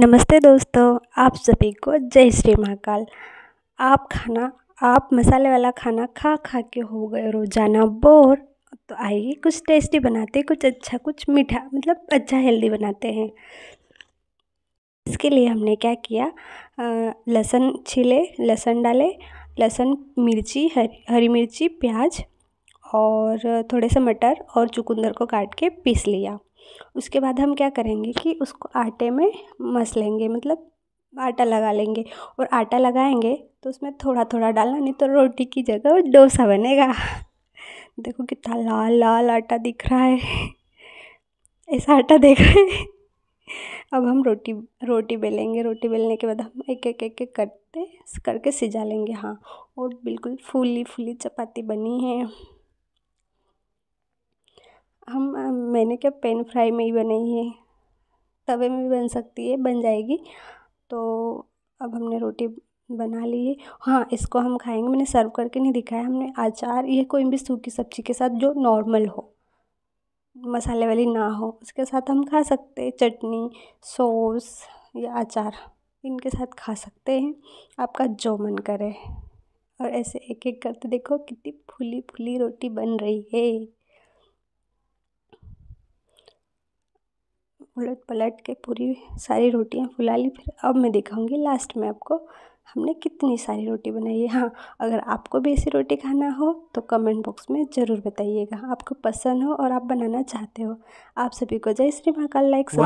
नमस्ते दोस्तों आप सभी को जय श्री महाकाल आप खाना आप मसाले वाला खाना खा खा के हो गए रोज़ाना बोर तो आइए कुछ टेस्टी बनाते कुछ अच्छा कुछ मीठा मतलब अच्छा हेल्दी बनाते हैं इसके लिए हमने क्या किया लहसुन छीले लहसुन डाले लहसुन मिर्ची हरी हरी मिर्ची प्याज और थोड़े से मटर और चुकंदर को काट के पीस लिया उसके बाद हम क्या करेंगे कि उसको आटे में मस लेंगे मतलब आटा लगा लेंगे और आटा लगाएंगे तो उसमें थोड़ा थोड़ा डालना नहीं तो रोटी की जगह डोसा बनेगा देखो कितना लाल लाल आटा दिख रहा है ऐसा आटा देख रहे हैं अब हम रोटी रोटी बेलेंगे रोटी बेलने के बाद हम एक एक एक एक करते करके सिजा लेंगे हाँ और बिल्कुल फूली फूली चपाती बनी है हम मैंने क्या पैन फ्राई में ही बनाई है तवे में भी बन सकती है बन जाएगी तो अब हमने रोटी बना ली है हाँ इसको हम खाएंगे मैंने सर्व करके नहीं दिखाया हमने अचार ये कोई भी सूखी सब्जी के साथ जो नॉर्मल हो मसाले वाली ना हो उसके साथ हम खा सकते हैं चटनी सॉस या अचार इनके साथ खा सकते हैं आपका जो मन करे और ऐसे एक एक करते देखो कितनी फूली फूली रोटी बन रही है उलट पलट के पूरी सारी रोटियाँ फुला ली फिर अब मैं दिखाऊँगी लास्ट में आपको हमने कितनी सारी रोटी बनाई है हाँ अगर आपको भी ऐसी रोटी खाना हो तो कमेंट बॉक्स में ज़रूर बताइएगा आपको पसंद हो और आप बनाना चाहते हो आप सभी को जय श्री महाकाल लाइक